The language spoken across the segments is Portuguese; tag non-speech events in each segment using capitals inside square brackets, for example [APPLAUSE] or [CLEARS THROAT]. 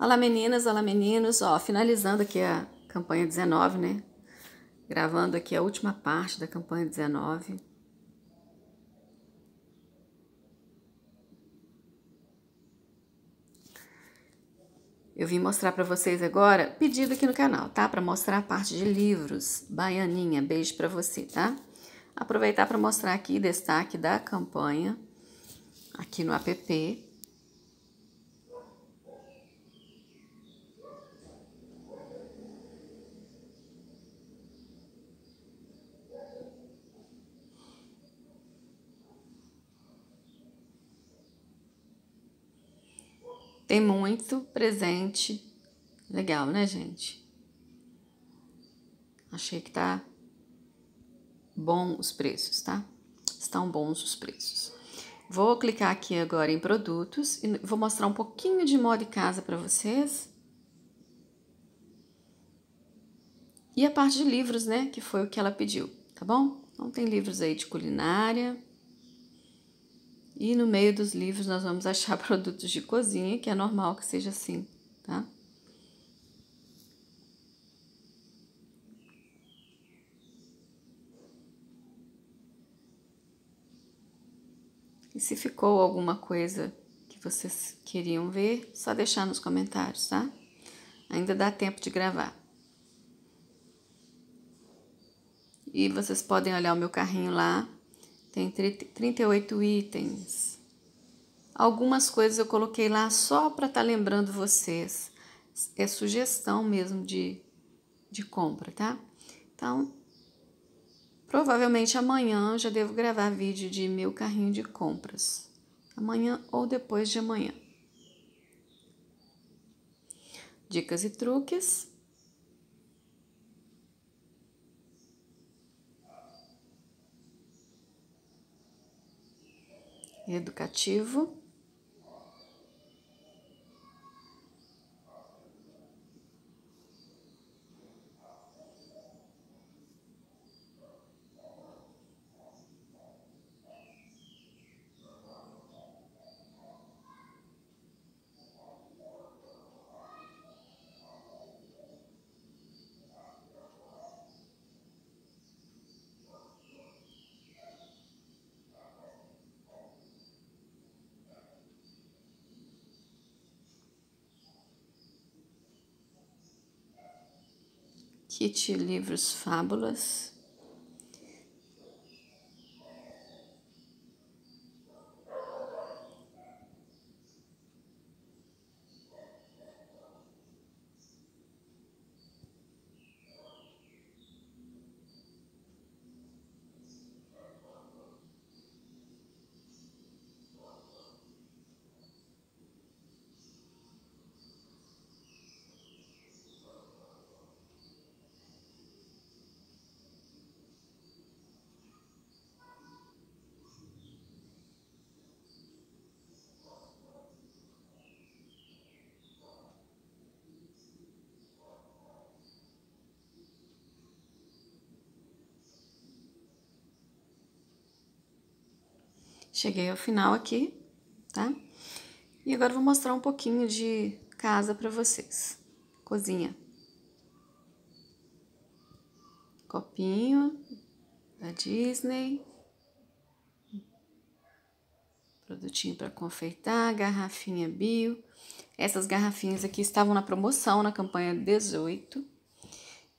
Olá meninas, olá meninos, ó, finalizando aqui a campanha 19, né? Gravando aqui a última parte da campanha 19. Eu vim mostrar para vocês agora, pedido aqui no canal, tá? Para mostrar a parte de livros. Baianinha, beijo para você, tá? Aproveitar para mostrar aqui destaque da campanha aqui no app Tem muito presente. Legal, né, gente? Achei que tá bom os preços, tá? Estão bons os preços. Vou clicar aqui agora em produtos e vou mostrar um pouquinho de moda e casa para vocês. E a parte de livros, né, que foi o que ela pediu, tá bom? Então tem livros aí de culinária, e no meio dos livros nós vamos achar [LAUGHS] produtos de cozinha, que é normal que seja assim, tá? E se ficou alguma coisa que vocês queriam ver, só deixar nos comentários, tá? Ainda dá tempo de gravar. E vocês podem olhar o meu carrinho lá tem 38 itens. Algumas coisas eu coloquei lá só para estar tá lembrando vocês. É sugestão mesmo de, de compra, tá? Então, provavelmente amanhã eu já devo gravar vídeo de meu carrinho de compras. Amanhã ou depois de amanhã. Dicas e truques. educativo Kit Livros Fábulas, Cheguei ao final aqui, tá? E agora vou mostrar um pouquinho de casa para vocês. Cozinha. Copinho da Disney. Produtinho para confeitar, garrafinha bio. Essas garrafinhas aqui estavam na promoção na campanha 18.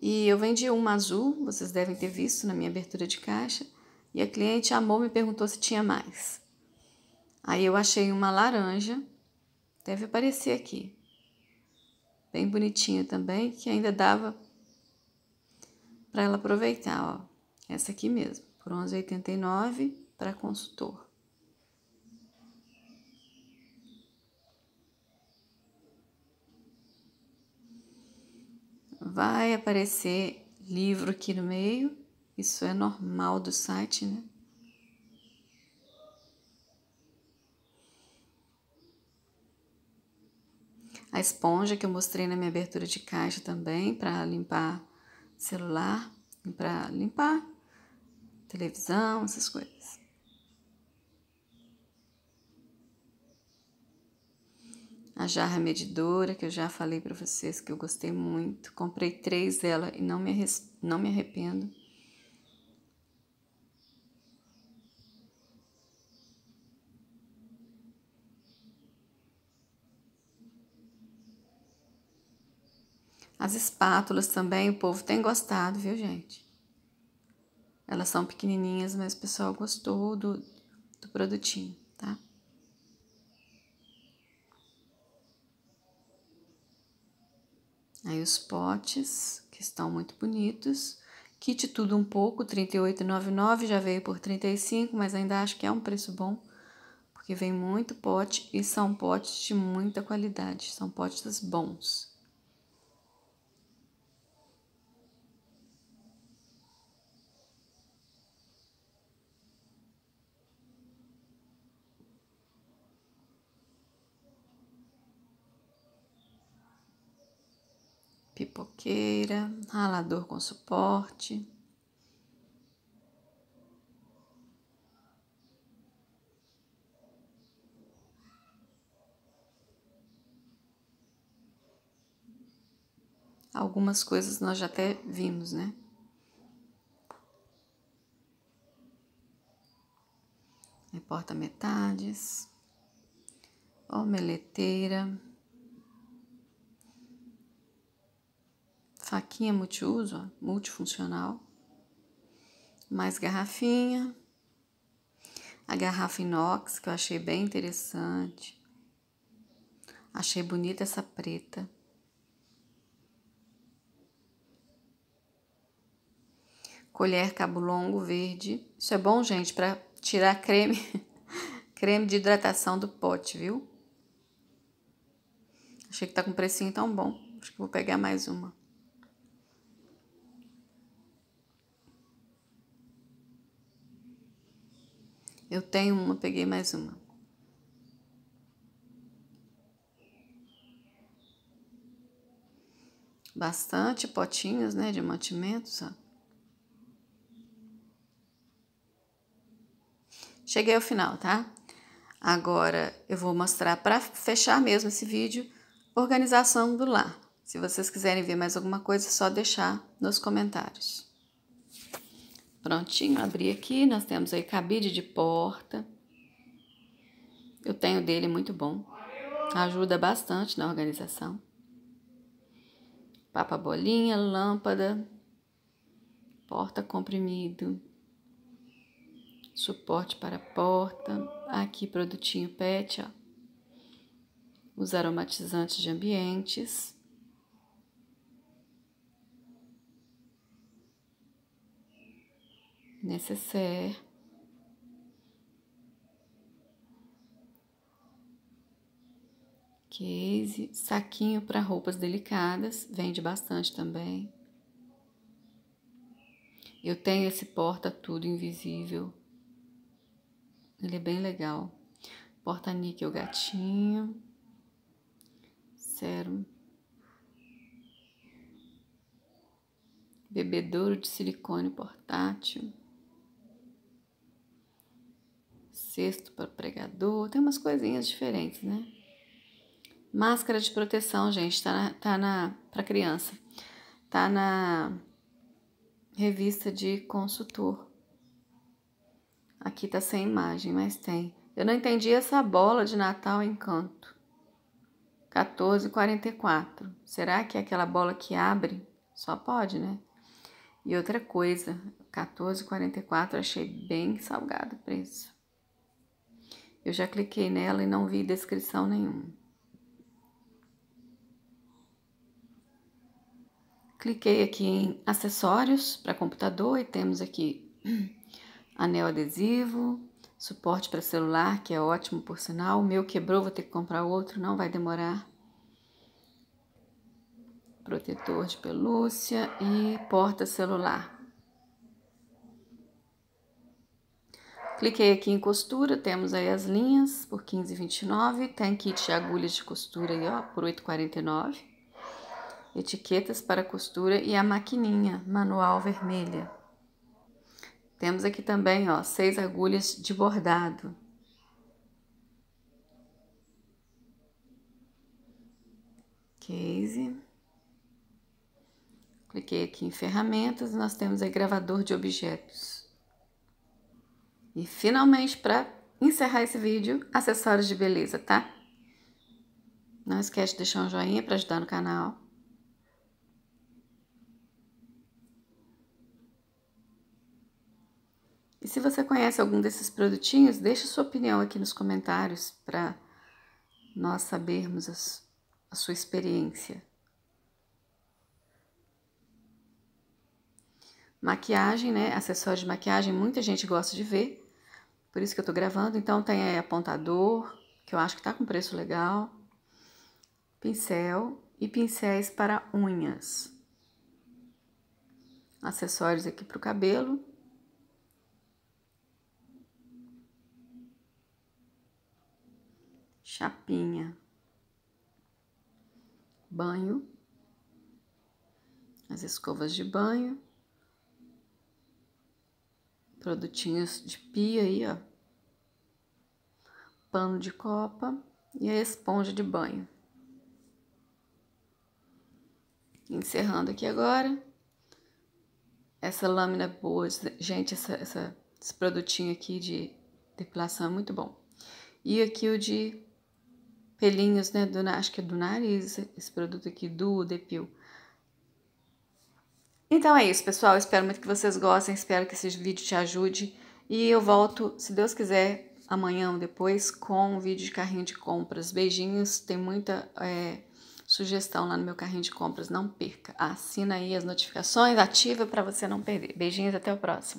E eu vendi uma azul, vocês devem ter visto na minha abertura de caixa e a cliente amou e me perguntou se tinha mais. Aí eu achei uma laranja, deve aparecer aqui, bem bonitinha também, que ainda dava para ela aproveitar, ó. Essa aqui mesmo, por 11,89 para consultor. Vai aparecer livro aqui no meio. Isso é normal do site, né? A esponja que eu mostrei na minha abertura de caixa também para limpar celular, para limpar televisão, essas coisas. A jarra medidora, que eu já falei para vocês que eu gostei muito. Comprei três dela e não me, não me arrependo. As espátulas também, o povo tem gostado, viu, gente? Elas são pequenininhas, mas o pessoal gostou do, do produtinho, tá? Aí os potes, que estão muito bonitos. Kit tudo um pouco, R$ 38,99, já veio por 35, mas ainda acho que é um preço bom, porque vem muito pote e são potes de muita qualidade, são potes bons. queira, ralador com suporte. Algumas coisas nós já até vimos, né? Importa metades, omeleteira. faquinha multiuso, ó, multifuncional, mais garrafinha, a garrafa inox que eu achei bem interessante, achei bonita essa preta. Colher cabo longo verde, isso é bom, gente, para tirar creme, [LAUGHS] creme de hidratação do pote, viu? Achei que tá com um precinho tão bom, acho que vou pegar mais uma. Eu tenho uma, peguei mais uma. Bastante potinhos, né, de mantimentos, ó. Cheguei ao final, tá? Agora eu vou mostrar para fechar mesmo esse vídeo, organização do lar. Se vocês quiserem ver mais alguma coisa, é só deixar nos comentários. Prontinho, abri aqui, nós temos aí cabide de porta. Eu tenho dele muito bom. Ajuda bastante na organização. Papa bolinha, lâmpada, porta comprimido, suporte para porta, aqui produtinho pet, ó. os aromatizantes de ambientes. nécessaire. Case, saquinho para roupas delicadas, vende bastante também. Eu tenho esse porta-tudo invisível. Ele é bem legal. Porta-níquel gatinho. Sérum. Bebedouro de silicone portátil. cesto para pregador, tem umas coisinhas diferentes, né? Máscara de proteção, gente, tá na, tá na para criança. Tá na revista de consultor. Aqui tá sem imagem, mas tem. Eu não entendi essa bola de Natal encanto. 14,44. Será que é aquela bola que abre? Só pode, né? E outra coisa, 14,44 achei bem salgado o preço. Eu já cliquei nela e não vi descrição nenhuma. Cliquei aqui em acessórios para computador e temos aqui [CLEARS THROAT] anel adesivo, suporte para celular, que é ótimo por sinal. O meu quebrou, vou ter que comprar outro, não vai demorar. Protetor de pelúcia e porta celular. Cliquei aqui em costura, temos aí as linhas por 15,29. Tem kit de agulhas de costura aí, ó, por 8,49. Etiquetas para costura e a maquininha manual vermelha. Temos aqui também, ó, seis agulhas de bordado. Case. Cliquei aqui em ferramentas, nós temos aí gravador de objetos. E finalmente, para encerrar esse vídeo, acessórios de beleza, tá? Não esquece de deixar um joinha para ajudar no canal. E se você conhece algum desses produtinhos, deixe sua opinião aqui nos comentários para nós sabermos as, a sua experiência. Maquiagem, né? Acessório de maquiagem, muita gente gosta de ver. Por isso que eu tô gravando. Então tem apontador, que eu acho que tá com preço legal. Pincel e pincéis para unhas. Acessórios aqui para o cabelo. Chapinha. Banho. As escovas de banho produtinhos de pia aí, ó pano de copa e a esponja de banho. Encerrando aqui agora. Essa lâmina é boa, gente, essa, essa, esse produtinho aqui de depilação é muito bom. E aqui o de pelinhos, né, do, acho que é do nariz, esse produto aqui do Depil. Então é isso, pessoal. Espero muito que vocês gostem, espero que esse vídeo te ajude. E eu volto, se Deus quiser, amanhã ou depois com um vídeo de carrinho de compras. Beijinhos, tem muita é, sugestão lá no meu carrinho de compras, não perca. Assina aí as notificações, ativa para você não perder. Beijinhos, até o próximo.